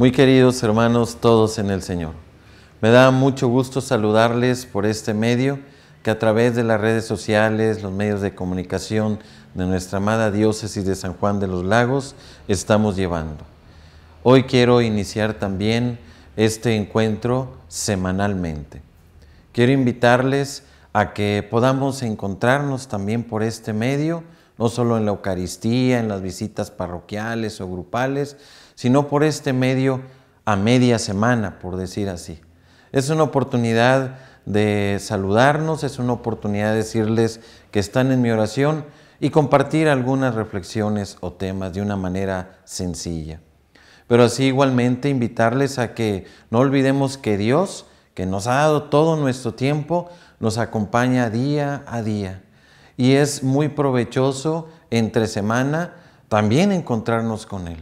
Muy queridos hermanos todos en el Señor, me da mucho gusto saludarles por este medio que a través de las redes sociales, los medios de comunicación de nuestra amada diócesis de San Juan de los Lagos estamos llevando. Hoy quiero iniciar también este encuentro semanalmente. Quiero invitarles a que podamos encontrarnos también por este medio, no solo en la Eucaristía, en las visitas parroquiales o grupales, sino por este medio a media semana, por decir así. Es una oportunidad de saludarnos, es una oportunidad de decirles que están en mi oración y compartir algunas reflexiones o temas de una manera sencilla. Pero así igualmente invitarles a que no olvidemos que Dios, que nos ha dado todo nuestro tiempo, nos acompaña día a día. Y es muy provechoso entre semana también encontrarnos con Él.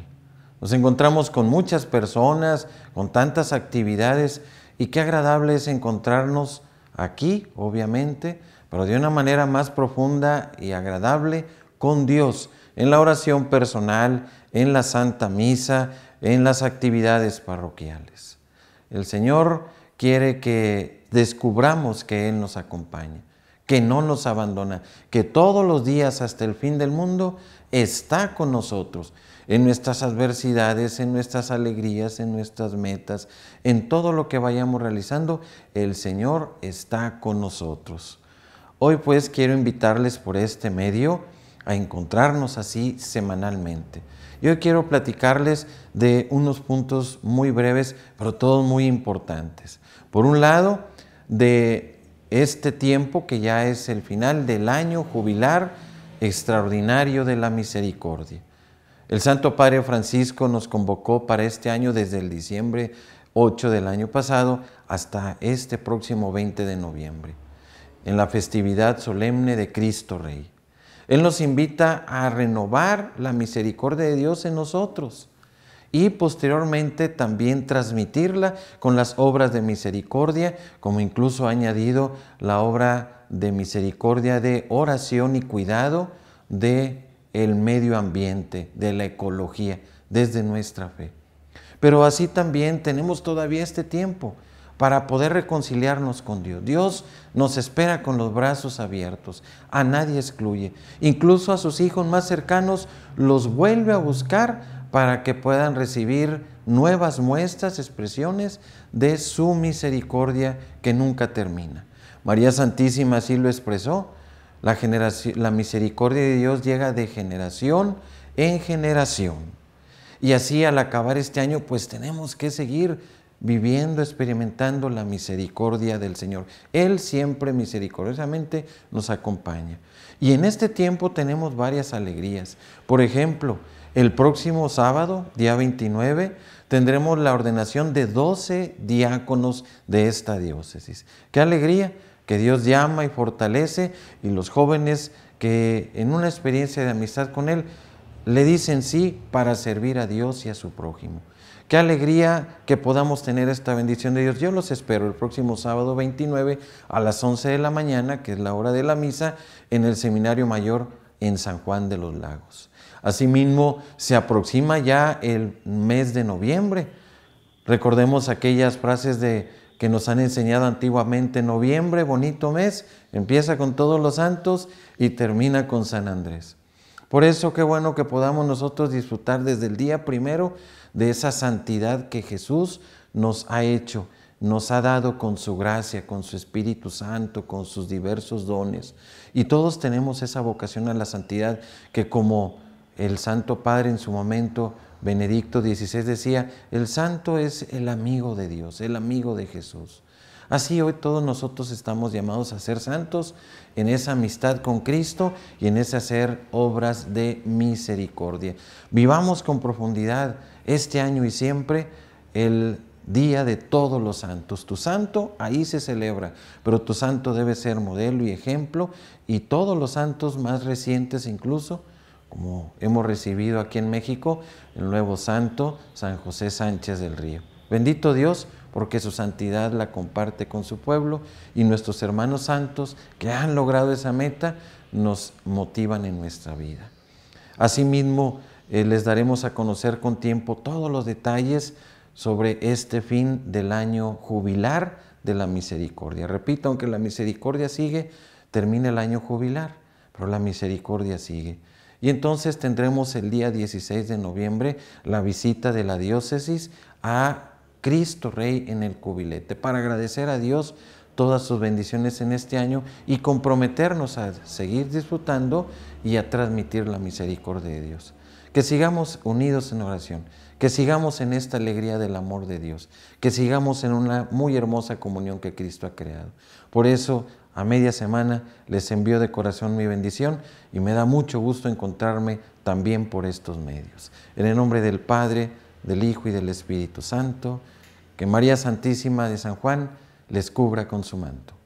Nos encontramos con muchas personas, con tantas actividades y qué agradable es encontrarnos aquí, obviamente, pero de una manera más profunda y agradable con Dios, en la oración personal, en la Santa Misa, en las actividades parroquiales. El Señor quiere que descubramos que Él nos acompaña que no nos abandona, que todos los días hasta el fin del mundo está con nosotros, en nuestras adversidades, en nuestras alegrías, en nuestras metas, en todo lo que vayamos realizando, el Señor está con nosotros. Hoy pues quiero invitarles por este medio a encontrarnos así semanalmente. Yo quiero platicarles de unos puntos muy breves, pero todos muy importantes. Por un lado, de este tiempo que ya es el final del año jubilar extraordinario de la misericordia. El Santo Padre Francisco nos convocó para este año desde el diciembre 8 del año pasado hasta este próximo 20 de noviembre, en la festividad solemne de Cristo Rey. Él nos invita a renovar la misericordia de Dios en nosotros y posteriormente también transmitirla con las obras de misericordia, como incluso ha añadido la obra de misericordia de oración y cuidado de el medio ambiente, de la ecología, desde nuestra fe. Pero así también tenemos todavía este tiempo para poder reconciliarnos con Dios. Dios nos espera con los brazos abiertos, a nadie excluye, incluso a sus hijos más cercanos los vuelve a buscar para que puedan recibir nuevas muestras, expresiones de su misericordia que nunca termina. María Santísima así lo expresó. La, la misericordia de Dios llega de generación en generación. Y así al acabar este año, pues tenemos que seguir viviendo, experimentando la misericordia del Señor. Él siempre misericordiosamente nos acompaña. Y en este tiempo tenemos varias alegrías. Por ejemplo, el próximo sábado, día 29, tendremos la ordenación de 12 diáconos de esta diócesis. ¡Qué alegría! Que Dios llama y fortalece y los jóvenes que en una experiencia de amistad con Él le dicen sí para servir a Dios y a su prójimo. Qué alegría que podamos tener esta bendición de Dios. Yo los espero el próximo sábado 29 a las 11 de la mañana, que es la hora de la misa, en el Seminario Mayor en San Juan de los Lagos. Asimismo, se aproxima ya el mes de noviembre. Recordemos aquellas frases de que nos han enseñado antiguamente, noviembre, bonito mes, empieza con todos los santos y termina con San Andrés. Por eso qué bueno que podamos nosotros disfrutar desde el día primero de esa santidad que Jesús nos ha hecho nos ha dado con su gracia, con su Espíritu Santo, con sus diversos dones. Y todos tenemos esa vocación a la santidad que como el Santo Padre en su momento, Benedicto XVI decía, el santo es el amigo de Dios, el amigo de Jesús. Así hoy todos nosotros estamos llamados a ser santos en esa amistad con Cristo y en ese hacer obras de misericordia. Vivamos con profundidad este año y siempre el día de todos los santos. Tu santo ahí se celebra, pero tu santo debe ser modelo y ejemplo y todos los santos más recientes incluso, como hemos recibido aquí en México, el nuevo santo San José Sánchez del Río. Bendito Dios, porque su santidad la comparte con su pueblo y nuestros hermanos santos que han logrado esa meta nos motivan en nuestra vida. Asimismo, eh, les daremos a conocer con tiempo todos los detalles sobre este fin del año jubilar de la misericordia. Repito, aunque la misericordia sigue, termina el año jubilar, pero la misericordia sigue. Y entonces tendremos el día 16 de noviembre la visita de la diócesis a Cristo Rey en el cubilete para agradecer a Dios todas sus bendiciones en este año y comprometernos a seguir disfrutando y a transmitir la misericordia de Dios que sigamos unidos en oración, que sigamos en esta alegría del amor de Dios, que sigamos en una muy hermosa comunión que Cristo ha creado. Por eso, a media semana les envío de corazón mi bendición y me da mucho gusto encontrarme también por estos medios. En el nombre del Padre, del Hijo y del Espíritu Santo, que María Santísima de San Juan les cubra con su manto.